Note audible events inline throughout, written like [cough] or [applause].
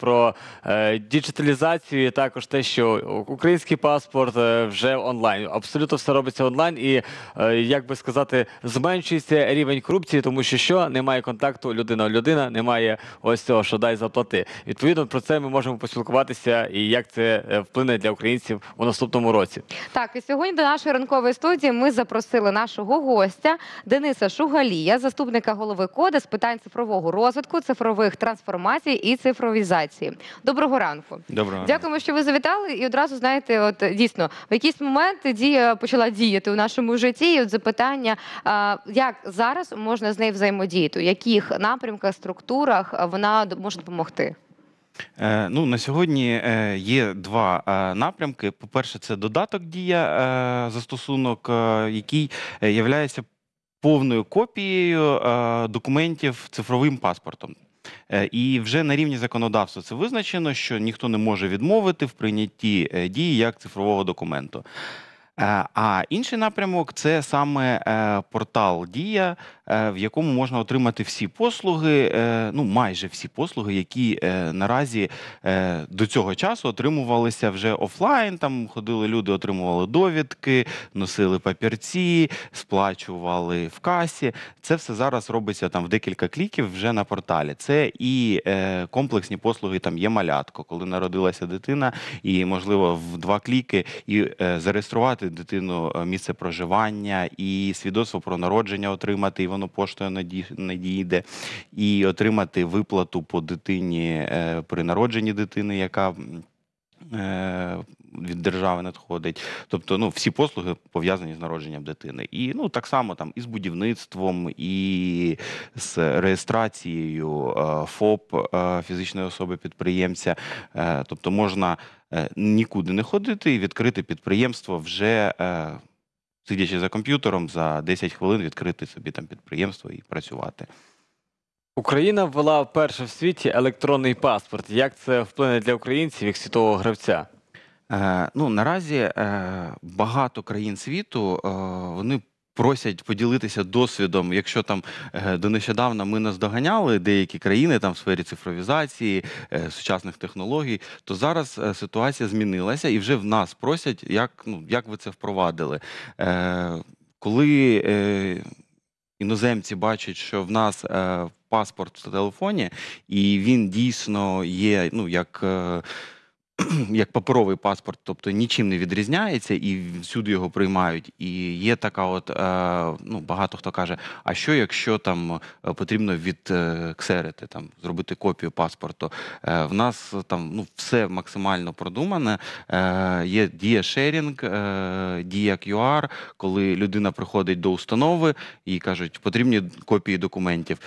про е, діджиталізацію, і також те, що український паспорт е, вже онлайн. Абсолютно все робиться онлайн, і е, як би сказати, зменшується рівень корупції, тому що що немає контакту людина. Людина немає ось цього, що дай заплати. Відповідно про це ми можемо поспілкуватися і як це вплине для українців у наступному році. Так і сьогодні до нашої ранкової студії ми запросили нашого гостя Дениса Шугалія, заступника голови кода з питань цифрового розвитку, цифрових трансформацій і цифровізації комунікації. Доброго ранку. Доброго дякуємо, що ви завітали. І одразу знаєте, от дійсно в якийсь момент дія почала діяти у нашому житті. І От запитання, як зараз можна з нею взаємодіяти, у яких напрямках, структурах вона може допомогти. Е, ну, На сьогодні е, є два е, напрямки. По-перше, це додаток дія застосунок, який являється повною копією документів цифровим паспортом. Е, і вже на рівні законодавства це визначено, що ніхто не може відмовити в прийнятті е, дії як цифрового документу. Е, а інший напрямок це саме портал Дія, Е, в якому можна отримати всі послуги, е, ну майже всі послуги, які е, наразі до цього часу отримувалися вже офлайн. Там ходили люди, отримували довідки, носили папірці, сплачували в касі. Це все зараз робиться там в декілька кліків вже на порталі. Це і комплексні послуги. Там є малятко, коли народилася дитина, і можливо в два кліки і зареєструвати дитину місце проживання, і свідоцтво про народження отримати. І воно електронною поштою надійде, і отримати виплату по дитині е, при народженні дитини, яка е, від держави надходить, тобто ну всі послуги пов'язані з народженням дитини, і ну так само там і з будівництвом, і з реєстрацією е, ФОП фізичної особи підприємця, тобто можна нікуди не ходити і відкрити підприємство вже сидячи за комп'ютером, за 10 хвилин відкрити собі там підприємство і працювати. Україна ввела вперше в світі електронний паспорт. Як це вплине для українців як світового гравця? Е, ну наразі е, багато країн світу е, вони просять поділитися досвідом, якщо там е, до нещодавна ми наздоганяли деякі країни там в сфері цифровізації, е, сучасних технологій, то зараз е, ситуація змінилася і вже в нас просять, як ну як ви це впровадили. Коли іноземці бачать, що в нас паспорт в телефоні, і він дійсно є, ну як. [clears throat] як паперовий паспорт, тобто нічим не відрізняється, і всюди його приймають. І є така, от е, ну багато хто каже: а що якщо там е, потрібно відксерити, е, там зробити копію паспорту? В нас там ну все максимально продумане. Є дія шерінг, дія QR, коли людина приходить до установи і кажуть, потрібні копії документів.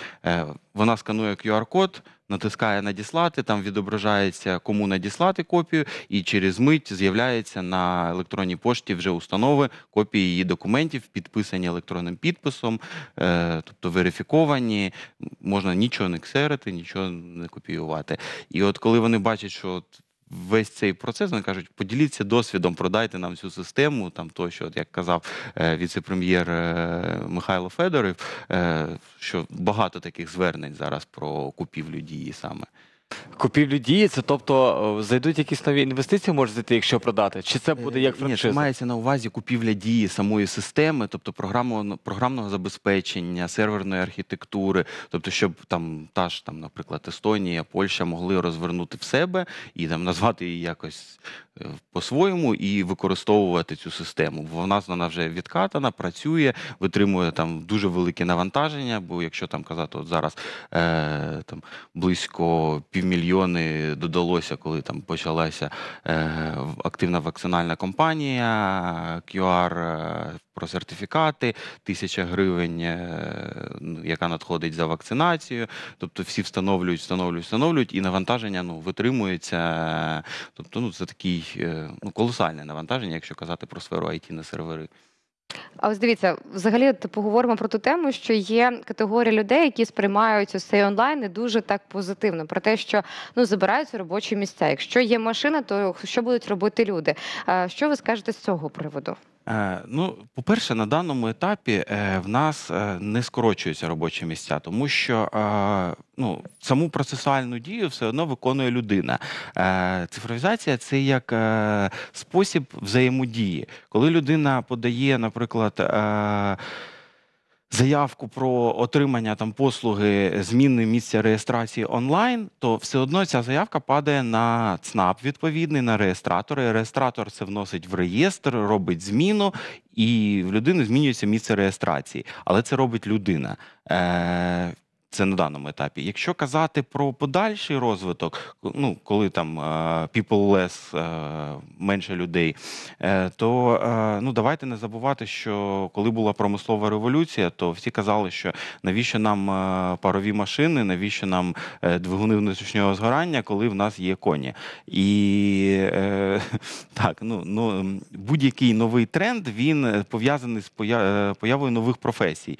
Вона сканує QR-код натискає надіслати, там відображається, кому надіслати копію, і через мить з'являється на електронній пошті вже установи копії її документів, підписані електронним підписом, е, тобто верифіковані. Можна нічого не ксерити, нічого не копіювати. І от коли вони бачать, що от весь цей процес вони кажуть, поділіться досвідом, продайте нам цю систему, там тощо, як казав е, віце-прем'єр е, Михайло Федоров, е, що багато таких звернень зараз про купівлю дії саме. Купівлю дії, це тобто е, зайдуть якісь нові інвестиції, може зайти, якщо продати, чи це буде е, як франшиза? Ні, мається на увазі купівля дії самої системи, тобто програму, програмного забезпечення, серверної архітектури, тобто, щоб там та ж там, наприклад, Естонія, Польща могли розвернути в себе і там назвати її якось е, по-своєму і використовувати цю систему. Вона вона вже відкатана, працює, витримує там дуже велике навантаження. Бо якщо там казати, от зараз е, там близько півмільйони додалося, коли там почалася е, активна вакцинальна кампанія, QR е, про сертифікати, тисяча гривень, е, ну, яка надходить за вакцинацію. Тобто всі встановлюють, встановлюють, встановлюють, і навантаження ну витримується. Тобто, ну це такий ну колосальне навантаження, якщо казати про сферу IT на сервери. А ось дивіться, взагалі, от поговоримо про ту тему, що є категорія людей, які сприймають цей онлайн не дуже так позитивно про те, що ну забираються робочі місця. Якщо є машина, то що будуть робити люди? Що ви скажете з цього приводу? Е, ну, по-перше, на даному етапі е, в нас е, не скорочуються робочі місця, тому що ну, саму процесуальну дію все одно виконує людина. Цифровізація це як спосіб взаємодії, коли людина подає, наприклад заявку про отримання там послуги зміни місця реєстрації онлайн, то все одно ця заявка падає на ЦНАП відповідний на реєстратор. І реєстратор це вносить в реєстр, робить зміну, і в людини змінюється місце реєстрації. Але це робить людина. Е, це на даному етапі. Якщо казати про подальший розвиток, ну коли там е, people less, е, менше людей, е, то ну давайте не забувати, що коли була промислова революція, то всі казали, що навіщо нам парові машини, навіщо нам двигуни внутрішнього згорання, коли в нас є коні. І [laughs] так, ну ну будь-який новий тренд він пов'язаний з появою нових професій.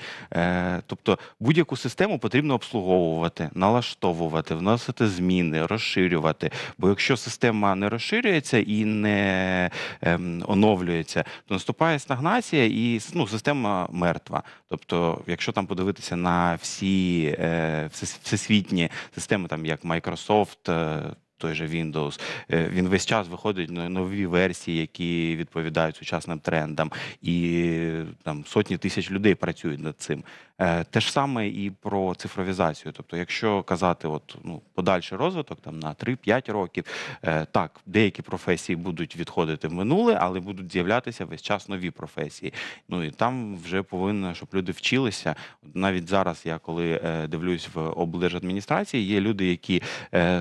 Тобто будь-яку систему потрібно потрібно обслуговувати, налаштовувати, вносити зміни, розширювати. Бо якщо система не розширюється і не ем, оновлюється, то наступає стагнація і ну, система мертва. Тобто, якщо там подивитися на всі е, всесвітні системи, там як Microsoft, е, той же Windows, е, він весь час виходить на нові версії, які відповідають сучасним трендам, і там сотні тисяч людей працюють над цим. Е, те ж саме і про цифровізацію. Тобто, якщо казати, от ну подальший розвиток там на 3-5 років, е, так деякі професії будуть відходити в минуле, але будуть з'являтися весь час нові професії. Ну і там вже повинно, щоб люди вчилися. Навіть зараз я коли дивлюсь в облдержадміністрації, є люди, які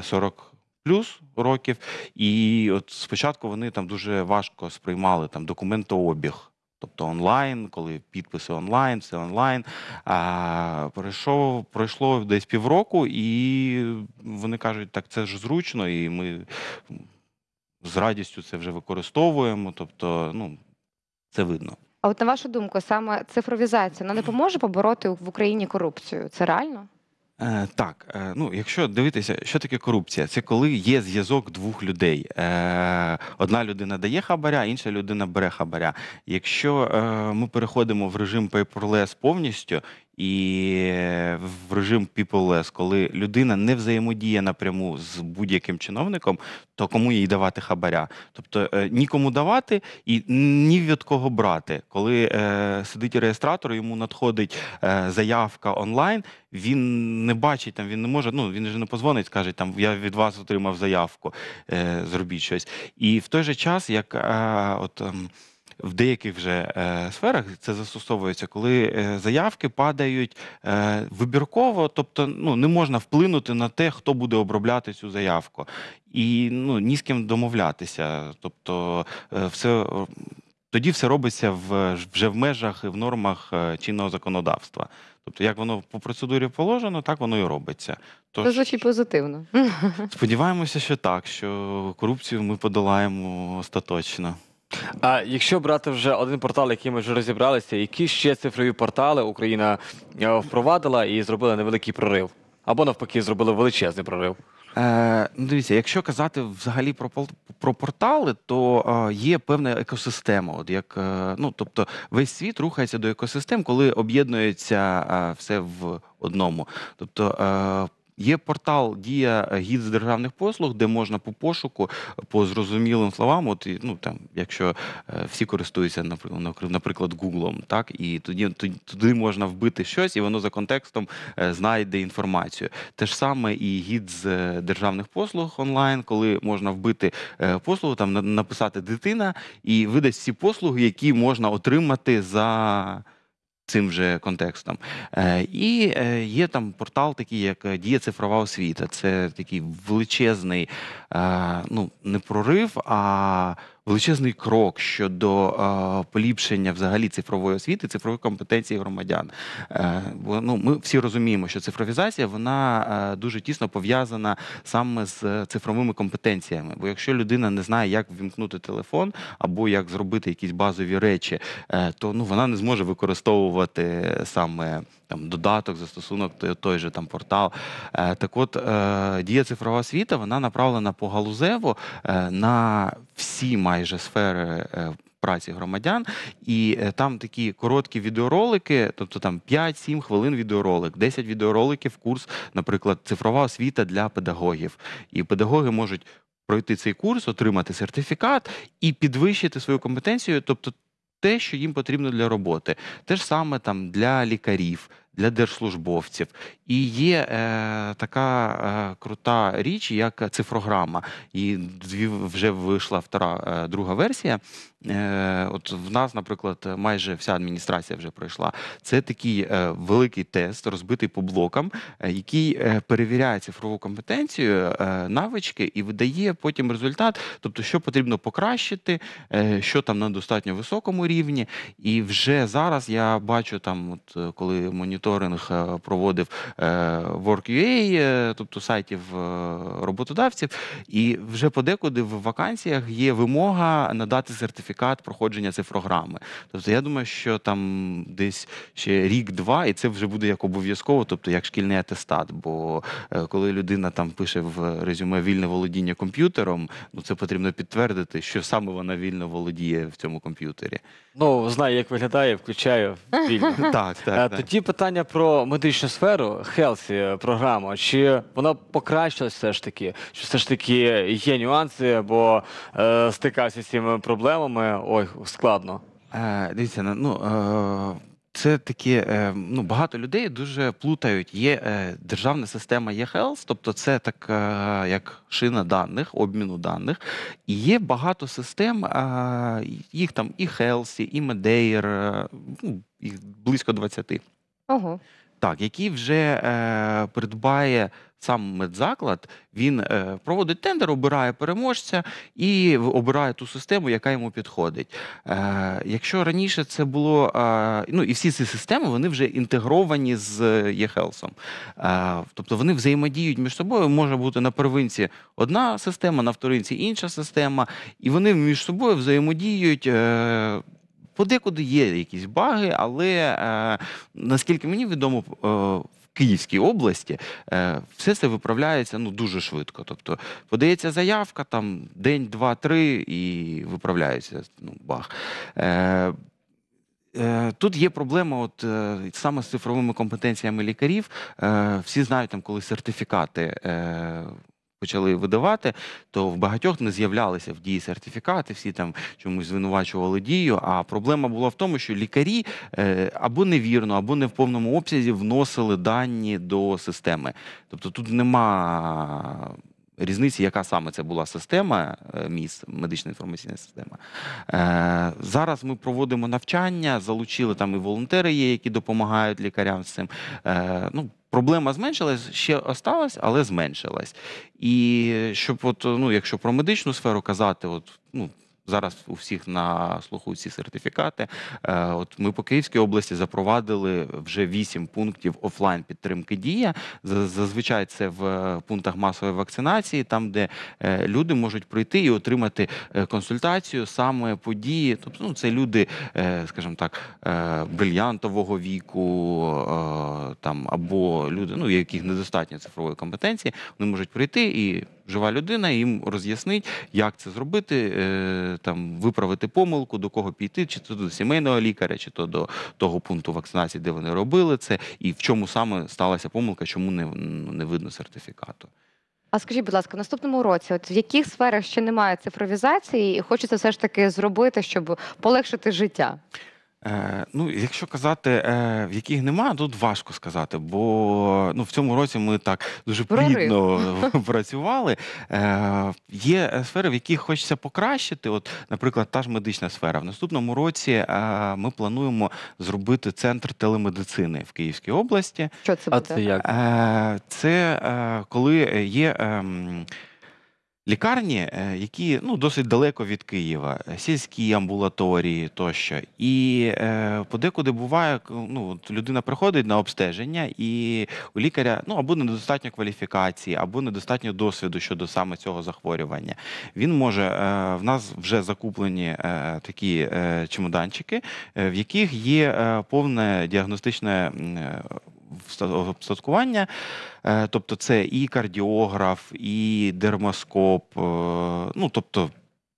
40 років плюс років, і от спочатку вони там дуже важко сприймали там документообіг. Тобто онлайн, коли підписи онлайн, все онлайн. А, пройшов, Пройшло десь півроку, і вони кажуть, так це ж зручно, і ми з радістю це вже використовуємо. Тобто, ну це видно. А от на вашу думку, саме цифровізація вона не допоможе побороти в Україні корупцію? Це реально? Е, так, е, ну якщо дивитися, що таке корупція, це коли є зв'язок двох людей. Е, одна людина дає хабаря, інша людина бере хабаря. Якщо ми переходимо в режим paperless повністю і е, в режим people-less, коли людина не взаємодіє напряму з будь-яким чиновником, то кому їй давати хабаря? Тобто е, нікому давати і ні від кого брати. Коли е, сидить реєстратор, йому надходить е, заявка онлайн. Він не бачить там, він не може. Ну він же не позвонить, скаже там я від вас отримав заявку, е, зробіть щось. І в той же час, як е, от. Е, в деяких вже е, сферах це застосовується, коли е, заявки падають е, вибірково, тобто ну не можна вплинути на те, хто буде обробляти цю заявку, і ну ні з ким домовлятися, тобто все. Тоді все робиться в вже в межах і в нормах чинного законодавства. Тобто, як воно по процедурі положено, так воно і робиться. Тож, Це звучить позитивно. Сподіваємося, що так, що корупцію ми подолаємо остаточно. А якщо брати вже один портал, який ми вже розібралися, які ще цифрові портали Україна е, впровадила і зробила невеликий прорив? Або навпаки, зробили величезний прорив? Е, ну, Дивіться, якщо казати взагалі про про портали, то е, є певна екосистема. От як е, ну тобто, весь світ рухається до екосистем, коли об'єднується е, все в одному. Тобто е, Є портал Дія гід з державних послуг, де можна по пошуку, по зрозумілим словам, от ну там, якщо е, всі користуються, наприклад, наприклад, Гуглом, так і тоді туди можна вбити щось, і воно за контекстом е, знайде інформацію. Те ж саме і гід з е, державних послуг онлайн, коли можна вбити послугу, там написати дитина і видасть всі послуги, які можна отримати за. Цим же контекстом. Е, і е, є там портал, такий, як е, Дія цифрова освіта. Це такий величезний ну, не прорив, а величезний крок щодо е, поліпшення взагалі цифрової освіти, цифрової компетенції громадян. Е, ну, Ми всі розуміємо, що цифровізація вона е, дуже тісно пов'язана саме з цифровими компетенціями. Бо якщо людина не знає, як вімкнути телефон або як зробити якісь базові речі, е, то ну вона не зможе використовувати саме там додаток, застосунок той же там портал. Е, так, от е, дія цифрова освіта, вона направлена по галузево е, на всі майже сфери. Е, праці громадян, і е, там такі короткі відеоролики, тобто там 5-7 хвилин відеоролик, 10 відеороликів, курс, наприклад, цифрова освіта для педагогів. І педагоги можуть пройти цей курс, отримати сертифікат і підвищити свою компетенцію, тобто те, що їм потрібно для роботи. Те ж саме там для лікарів для держслужбовців. І є е, така е, крута річ, як цифрограма. І вже вийшла втора, е, друга версія. Е, от в нас, наприклад, майже вся адміністрація вже пройшла. Це такий е, великий тест, розбитий по блокам, е, який перевіряє цифрову компетенцію, навички і видає потім результат, тобто, що потрібно покращити, що там на достатньо високому рівні. І вже зараз я бачу там, от коли моніторинг проводив Work.ua, тобто сайтів роботодавців, і вже подекуди в вакансіях є вимога надати сертифікат сертифікат проходження цифрограми. Тобто, я думаю, що там десь ще рік-два, і це вже буде як обов'язково, тобто як шкільний атестат. Бо е, коли людина там пише в резюме вільне володіння комп'ютером, ну це потрібно підтвердити, що саме вона вільно володіє в цьому комп'ютері. Ну знаю, як виглядає, включаю [laughs] вільно. Так, е, так тоді питання про медичну сферу, хелсі програма. Чи вона покращилась все ж таки? Чи все ж таки є нюанси, бо е, стикався з цими проблемами? проблеми. Ой, складно. Е, Дивіться, ну, ну е, це такі е, ну багато людей дуже плутають. Є е, державна система e-health, тобто це так е, як шина даних, обміну даних. І є багато систем, їх там і Хелсі, і Medeir, ну, їх близько 20. Ого. Так, який вже е, придбає сам медзаклад, він е, проводить тендер, обирає переможця і обирає ту систему, яка йому підходить. Е, Якщо раніше це було, е, ну і всі ці системи вони вже інтегровані з ЄХелсом, Е, тобто вони взаємодіють між собою. Може бути на первинці одна система, на вторинці інша система, і вони між собою взаємодіють. Е, Подекуди є якісь баги, але е, наскільки мені відомо, е, в Київській області е, все це виправляється ну дуже швидко. Тобто подається заявка, там день, два-три і виправляється ну, баг. Тут є проблема, от саме з цифровими компетенціями лікарів. Всі знають там, коли сертифікати почали видавати, то в багатьох не з'являлися в дії сертифікати, всі там чомусь звинувачували дію. А проблема була в тому, що лікарі е, або невірно, або не в повному обсязі вносили дані до системи. Тобто тут нема різниці, яка саме це була система е, міс, медична інформаційна система. Е, зараз ми проводимо навчання, залучили там і волонтери, є, які допомагають лікарям з цим. Е, ну, Проблема зменшилась, ще осталась, але зменшилась. І щоб, от, ну, якщо про медичну сферу казати, от, ну, зараз у всіх на слуху ці сертифікати. Е, от ми по Київській області запровадили вже вісім пунктів офлайн підтримки дія. Зазвичай це в е, пунктах масової вакцинації, там де е, люди можуть прийти і отримати консультацію саме події. Тобто, ну це люди, скажімо так, брильянтового віку, там або люди, ну яких недостатньо цифрової компетенції, вони можуть прийти і жива людина, їм роз'яснить, як це зробити, е, там виправити помилку, до кого піти, чи то до сімейного лікаря, чи то до того пункту вакцинації, де вони робили це, і в чому саме сталася помилка, чому не, не видно сертифікату. А скажіть, будь ласка, в наступному році, от в яких сферах ще немає цифровізації, і хочеться все ж таки зробити, щоб полегшити життя? Е, ну, якщо казати, е, в яких нема, тут важко сказати, бо ну, в цьому році ми так дуже плідно [laughs] працювали. Е, є сфери, в яких хочеться покращити. От, наприклад, та ж медична сфера. В наступному році ми плануємо зробити центр телемедицини в Київській області. Що це буде? А це як? Це коли є. Ем, лікарні, е, які ну досить далеко від Києва, е, сільські амбулаторії тощо. І е, подекуди буває, ну людина приходить на обстеження, і у лікаря ну або недостатньо кваліфікації, або недостатньо досвіду щодо саме цього захворювання. Він може е, в нас вже закуплені е, такі е, чемоданчики, е, в яких є повне діагностичне обстаткування. Е, тобто, це і кардіограф, і дермоскоп, е, ну тобто.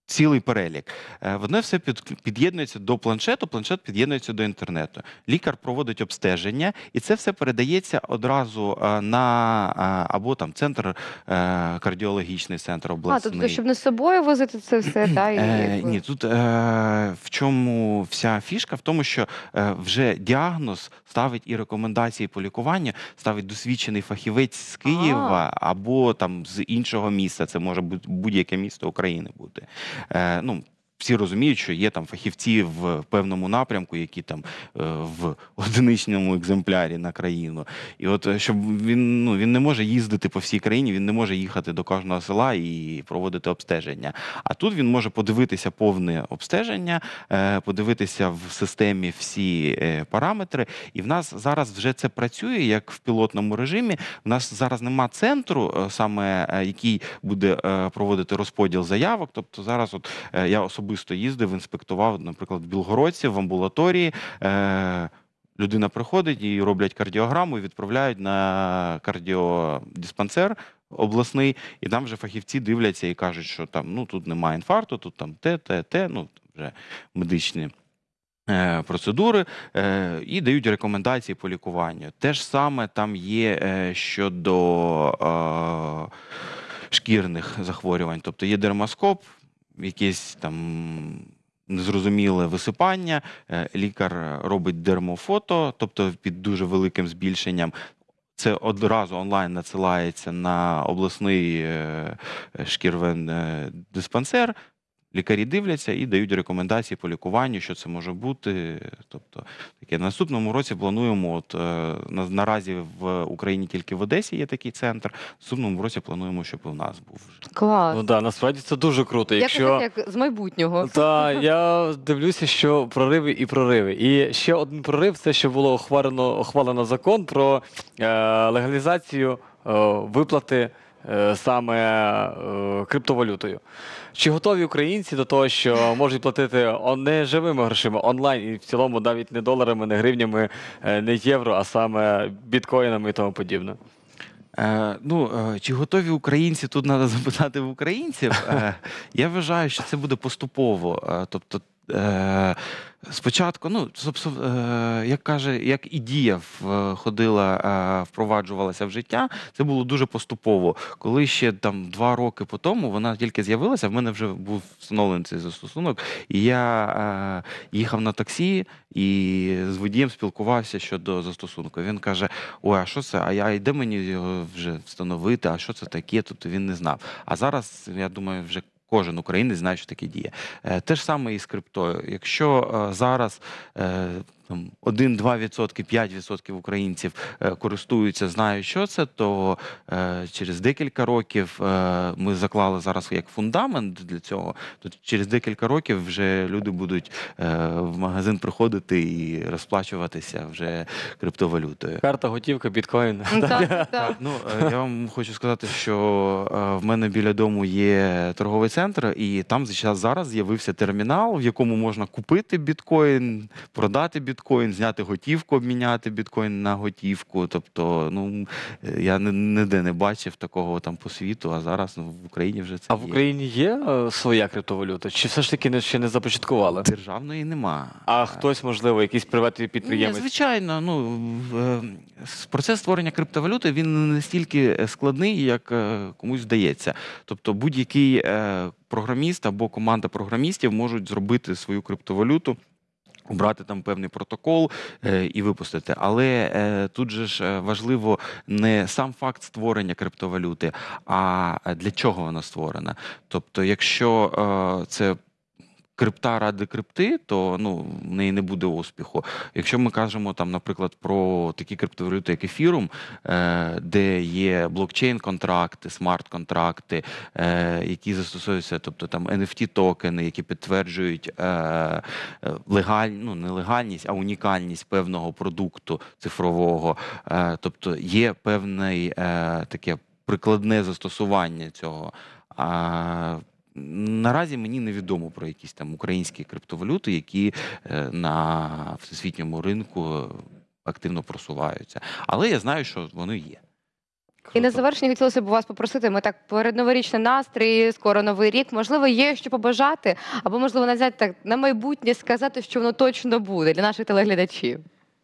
Цілий перелік. Е, воно все під'єднується до планшету, планшет під'єднується до інтернету. Лікар проводить обстеження, і це все передається одразу е, на е, або там центр кардіологічний центр обласний. А, тобто, щоб не з собою возити це все, та і ні, тут в чому вся фішка? В тому, що вже діагноз ставить і рекомендації по лікуванню, ставить досвідчений фахівець з Києва -а. або там з іншого міста. Це може бути будь-яке місто України бути. ну всі розуміють, що є там фахівці в певному напрямку, які там е, в одиничному екземплярі на країну. І от е, щоб він ну він не може їздити по всій країні, він не може їхати до кожного села і проводити обстеження. А тут він може подивитися повне обстеження, е, подивитися в системі всі параметри. І в нас зараз вже це працює як в пілотному режимі. В нас зараз нема центру, саме який буде проводити розподіл заявок. Тобто зараз, от я особливо особисто їздив, інспектував, наприклад, в Білгородці в амбулаторії. Е, Людина приходить і роблять кардіограму, відправляють на кардіодиспансер обласний, і там вже фахівці дивляться і кажуть, що там ну тут немає інфаркту, тут там те, те, те, ну вже медичні. Е, процедури е, і дають рекомендації по лікуванню. Те ж саме там є е, щодо шкірних захворювань, тобто є дермоскоп, якесь там незрозуміле висипання, е, лікар робить дермофото, тобто під дуже великим збільшенням. Це одразу онлайн надсилається на обласний е, е, шкірвен диспансер лікарі дивляться і дають рекомендації по лікуванню, що це може бути. Тобто, таке наступному році плануємо. От е, на наразі в Україні тільки в Одесі є такий центр. В наступному році плануємо, щоб у нас був клас. Ну да, насправді це дуже круто. Якщо як, як з майбутнього та я дивлюся, що прориви і прориви. І ще один прорив це що було ухвалено, ухвалено закон про е, легалізацію е, виплати. Е, саме е, криптовалютою. Чи готові українці до того, що можуть платити не живими грошима онлайн і в цілому навіть не доларами, не гривнями, е, не євро, а саме біткоїнами і тому подібне? Е, ну, е, Чи готові українці? Тут треба запитати в українців. Е, я вважаю, що це буде поступово. Е, тобто, Е, спочатку, ну е, як каже, як і дія ходила, е, впроваджувалася в життя, це було дуже поступово. Коли ще там два роки по тому вона тільки з'явилася, в мене вже був встановлений цей застосунок, і я їхав на таксі і з водієм спілкувався щодо застосунку. Він каже: Ой, а що це? А я йде мені його вже встановити? А що це таке? Тобто він не знав. А зараз я думаю, вже Кожен українець знає, що таке діє. Е, те ж саме і з криптою. Якщо е, зараз е, там 1-2%, 5% українців е, користуються, знають, що це, то е, через декілька років е, ми заклали зараз як фундамент для цього. То через декілька років вже люди будуть в магазин приходити і розплачуватися вже криптовалютою. Карта готівка біткоін. Ну, [laughs] ну я вам хочу сказати, що в мене біля дому є торговий центр, і там зараз з'явився термінал, в якому можна купити біткоін, продати біткоін біткоін, зняти готівку, обміняти біткоін на готівку. Тобто, ну я ніде не бачив такого там по світу, а зараз ну, в Україні вже це. А є. в Україні є е, своя криптовалюта? Чи все ж таки не ще не започаткували? Державної нема. А хтось, можливо, якийсь приватний підприємець? Ні, звичайно, ну е, процес створення криптовалюти він не настільки е, складний, як комусь здається. Тобто, будь-який програміст або команда програмістів можуть зробити свою криптовалюту. Убрати там певний протокол е, і випустити, але е, тут же ж е, важливо не сам факт створення криптовалюти, а е, для чого вона створена. Тобто, якщо е, це крипта ради крипти, то ну в неї не буде успіху. Якщо ми кажемо там, наприклад, про такі криптовалюти, як ефірум, е, де є блокчейн-контракти, смарт-контракти, е, які застосуються, тобто там nft токени, які підтверджують е, легаль, ну, не легальність, а унікальність певного продукту цифрового, тобто є певне таке прикладне застосування цього. А наразі мені невідомо про якісь там українські криптовалюти, які е, на всесвітньому ринку е, активно просуваються. Але я знаю, що вони є. І на завершення хотілося б вас попросити. Ми так передноворічний настрій, скоро новий рік. Можливо, є що побажати, або можливо навіть так на майбутнє сказати, що воно точно буде для наших телеглядачів.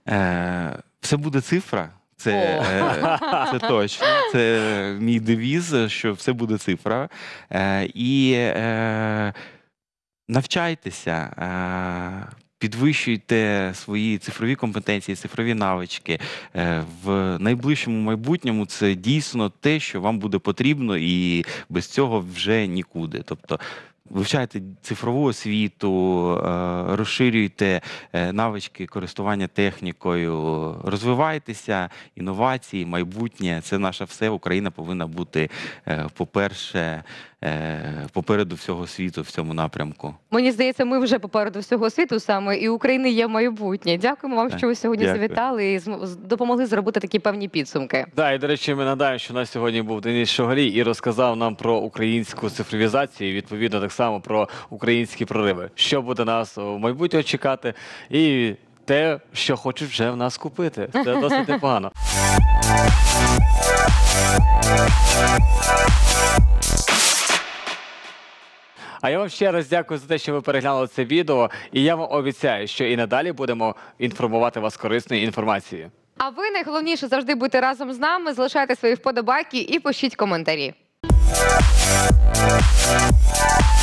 Е, Все буде цифра. Це е, це точно. Це мій девіз, що все буде цифра. Е, і е, навчайтеся. Підвищуйте свої цифрові компетенції, цифрові навички в найближчому майбутньому. Це дійсно те, що вам буде потрібно, і без цього вже нікуди. Тобто вивчайте цифрову освіту, е, розширюйте е, навички користування технікою, розвивайтеся, інновації, майбутнє це наше все. Україна повинна бути е, по-перше попереду всього світу в цьому напрямку. Мені здається, ми вже попереду всього світу саме і України є майбутнє. Дякуємо вам, що ви сьогодні Дякую. завітали і допомогли зробити такі певні підсумки. Да, і до речі, ми надаємо, що у нас сьогодні був Денис Шогарій і розказав нам про українську цифровізацію. Відповідно, так само само про українські прориви, що буде нас в майбутнього чекати, і те, що хочуть вже в нас купити. Це [laughs] досить непогано. А я вам ще раз дякую за те, що ви переглянули це відео. І я вам обіцяю, що і надалі будемо інформувати вас корисною інформацією. А ви найголовніше завжди бути разом з нами. Залишайте свої вподобайки і пишіть коментарі.